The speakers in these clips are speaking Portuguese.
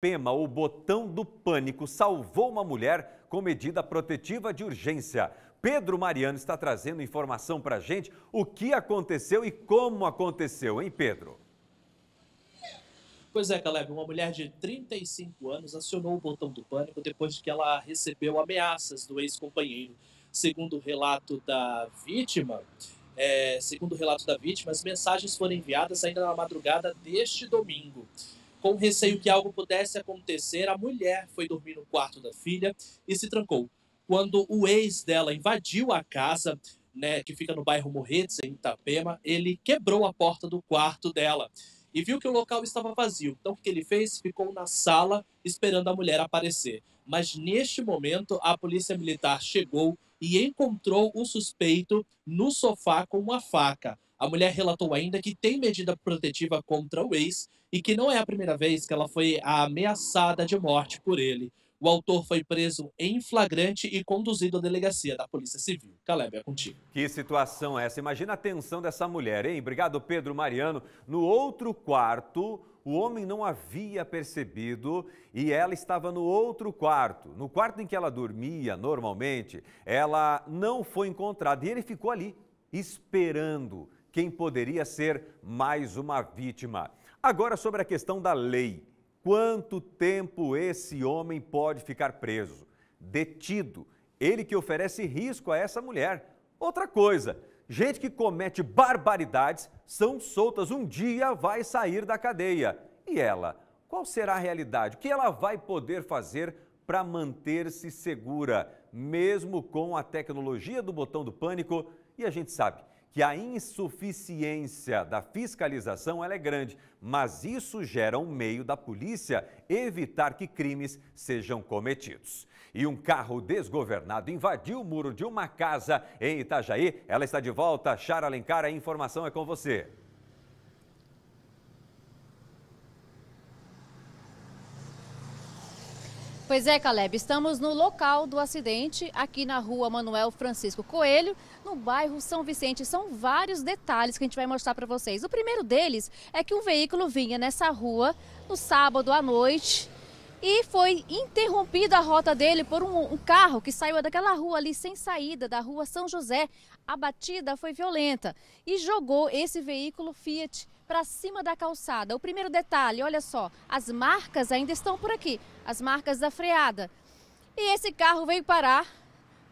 Pema, o botão do pânico, salvou uma mulher com medida protetiva de urgência. Pedro Mariano está trazendo informação para a gente o que aconteceu e como aconteceu, hein, Pedro? Pois é, Caleb, uma mulher de 35 anos acionou o botão do pânico depois que ela recebeu ameaças do ex-companheiro. Segundo o relato da vítima, é, segundo o relato da vítima, as mensagens foram enviadas ainda na madrugada deste domingo. Com receio que algo pudesse acontecer, a mulher foi dormir no quarto da filha e se trancou. Quando o ex dela invadiu a casa, né, que fica no bairro Morretes, em Itapema, ele quebrou a porta do quarto dela e viu que o local estava vazio. Então, o que ele fez? Ficou na sala esperando a mulher aparecer. Mas neste momento, a polícia militar chegou e encontrou o suspeito no sofá com uma faca. A mulher relatou ainda que tem medida protetiva contra o ex e que não é a primeira vez que ela foi ameaçada de morte por ele. O autor foi preso em flagrante e conduzido à delegacia da Polícia Civil. Caleb, é contigo. Que situação é essa? Imagina a tensão dessa mulher, hein? Obrigado, Pedro Mariano. No outro quarto, o homem não havia percebido e ela estava no outro quarto. No quarto em que ela dormia normalmente, ela não foi encontrada e ele ficou ali esperando quem poderia ser mais uma vítima. Agora, sobre a questão da lei. Quanto tempo esse homem pode ficar preso? Detido. Ele que oferece risco a essa mulher. Outra coisa, gente que comete barbaridades são soltas. Um dia vai sair da cadeia. E ela? Qual será a realidade? O que ela vai poder fazer para manter-se segura, mesmo com a tecnologia do botão do pânico? E a gente sabe que a insuficiência da fiscalização é grande, mas isso gera um meio da polícia evitar que crimes sejam cometidos. E um carro desgovernado invadiu o muro de uma casa em Itajaí. Ela está de volta. Chara Alencar, a informação é com você. Pois é, Caleb, estamos no local do acidente, aqui na rua Manuel Francisco Coelho, no bairro São Vicente. São vários detalhes que a gente vai mostrar para vocês. O primeiro deles é que um veículo vinha nessa rua no sábado à noite e foi interrompida a rota dele por um, um, carro que saiu daquela rua ali sem saída, da rua São José, a batida foi violenta e jogou esse veículo Fiat para cima da calçada. O primeiro detalhe, olha só, as marcas ainda estão por aqui, as marcas da freada. E esse carro veio parar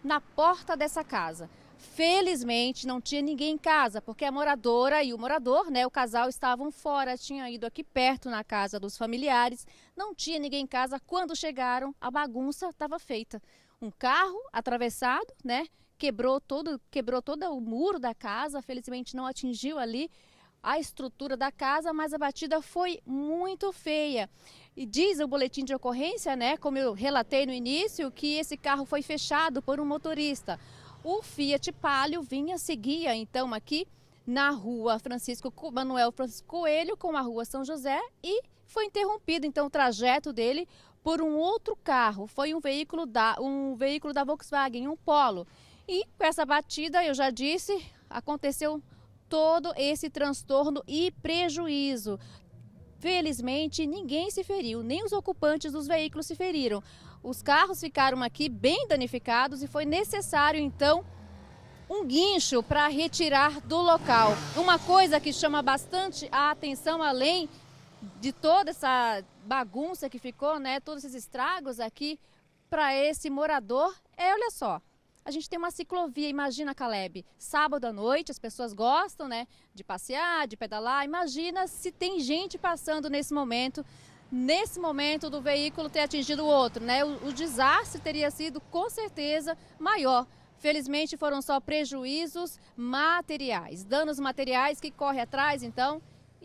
na porta dessa casa. Felizmente não tinha ninguém em casa, porque a moradora e o morador, né, o casal estavam fora, tinham ido aqui perto na casa dos familiares, não tinha ninguém em casa. Quando chegaram, a bagunça estava feita um carro atravessado, né? Quebrou todo, quebrou todo o muro da casa, felizmente não atingiu ali a estrutura da casa, mas a batida foi muito feia. E diz o boletim de ocorrência, né, como eu relatei no início, que esse carro foi fechado por um motorista. O Fiat Palio vinha seguia então aqui na rua Francisco Manuel Francisco Coelho com a rua São José e foi interrompido então o trajeto dele por um outro carro. Foi um veículo da, um veículo da Volkswagen, um Polo. E com essa batida, eu já disse, aconteceu todo esse transtorno e prejuízo. Felizmente, ninguém se feriu, nem os ocupantes dos veículos se feriram. Os carros ficaram aqui bem danificados e foi necessário, então, um guincho para retirar do local. Uma coisa que chama bastante a atenção, além de toda essa bagunça que ficou, né, todos esses estragos aqui para esse morador é, olha só, a gente tem uma ciclovia, imagina, Caleb, sábado à noite, as pessoas gostam, né, de passear, de pedalar. Imagina se tem gente passando nesse momento, nesse momento do veículo ter atingido o outro, né? O, o desastre teria sido com certeza maior. Felizmente foram só prejuízos materiais, danos materiais que corre atrás, então,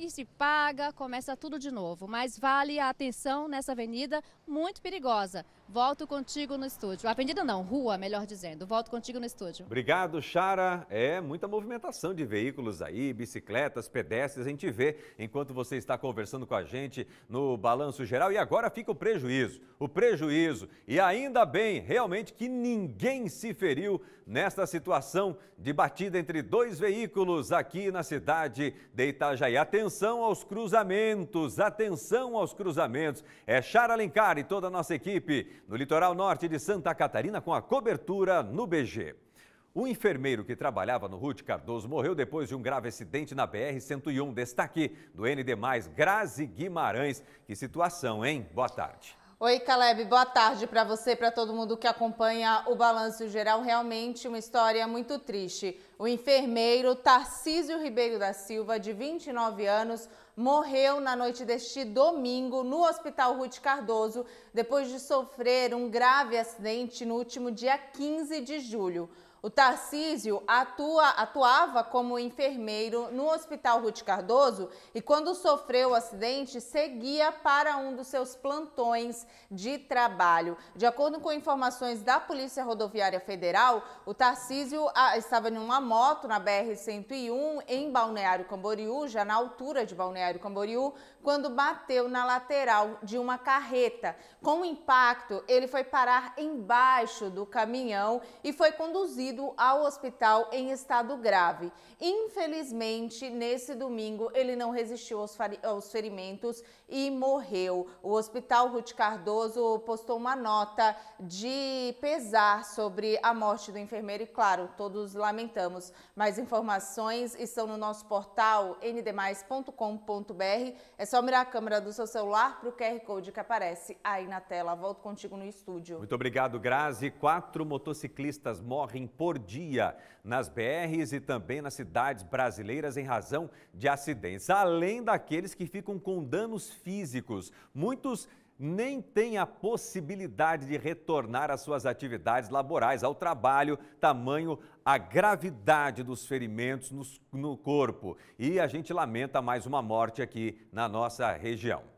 e se paga, começa tudo de novo. Mas vale a atenção nessa avenida muito perigosa. Volto contigo no estúdio. Avenida não, rua, melhor dizendo. Volto contigo no estúdio. Obrigado, Chara. É muita movimentação de veículos aí, bicicletas, pedestres. A gente vê enquanto você está conversando com a gente no balanço geral. E agora fica o prejuízo. O prejuízo. E ainda bem, realmente, que ninguém se feriu nesta situação de batida entre dois veículos aqui na cidade de Itajaí. Atenção aos cruzamentos, atenção aos cruzamentos. É Chara Alencar e toda a nossa equipe no litoral norte de Santa Catarina com a cobertura no BG. Um enfermeiro que trabalhava no RUT Cardoso morreu depois de um grave acidente na BR-101. Destaque do ND+, Grazi Guimarães. Que situação, hein? Boa tarde. Oi, Caleb, boa tarde para você, para todo mundo que acompanha o Balanço Geral. Realmente uma história muito triste. O enfermeiro Tarcísio Ribeiro da Silva, de 29 anos, morreu na noite deste domingo no Hospital Ruth Cardoso, depois de sofrer um grave acidente no último dia 15 de julho. O Tarcísio atua, atuava como enfermeiro no Hospital Ruth Cardoso e, quando sofreu o acidente, seguia para um dos seus plantões de trabalho. De acordo com informações da Polícia Rodoviária Federal, o Tarcísio ah, estava em uma moto na BR-101 em Balneário Camboriú, já na altura de Balneário Camboriú, quando bateu na lateral de uma carreta. Com o impacto, ele foi parar embaixo do caminhão e foi conduzido conduzido ao hospital em estado grave. Infelizmente, nesse domingo, ele não resistiu aos, aos ferimentos e morreu. O Hospital Ruth Cardoso postou uma nota de pesar sobre a morte do enfermeiro e, claro, todos lamentamos. Mais informações estão no nosso portal ndmais.com.br. É só mirar a câmera do seu celular para o QR Code que aparece aí na tela. Volto contigo no estúdio. Muito obrigado, Grazi. Quatro motociclistas morrem Em por dia nas BRs e também nas cidades brasileiras em razão de acidentes, além daqueles que ficam com danos físicos. Muitos nem têm a possibilidade de retornar às suas atividades laborais, ao trabalho, tamanho a gravidade dos ferimentos no, no corpo. E a gente lamenta mais uma morte aqui na nossa região.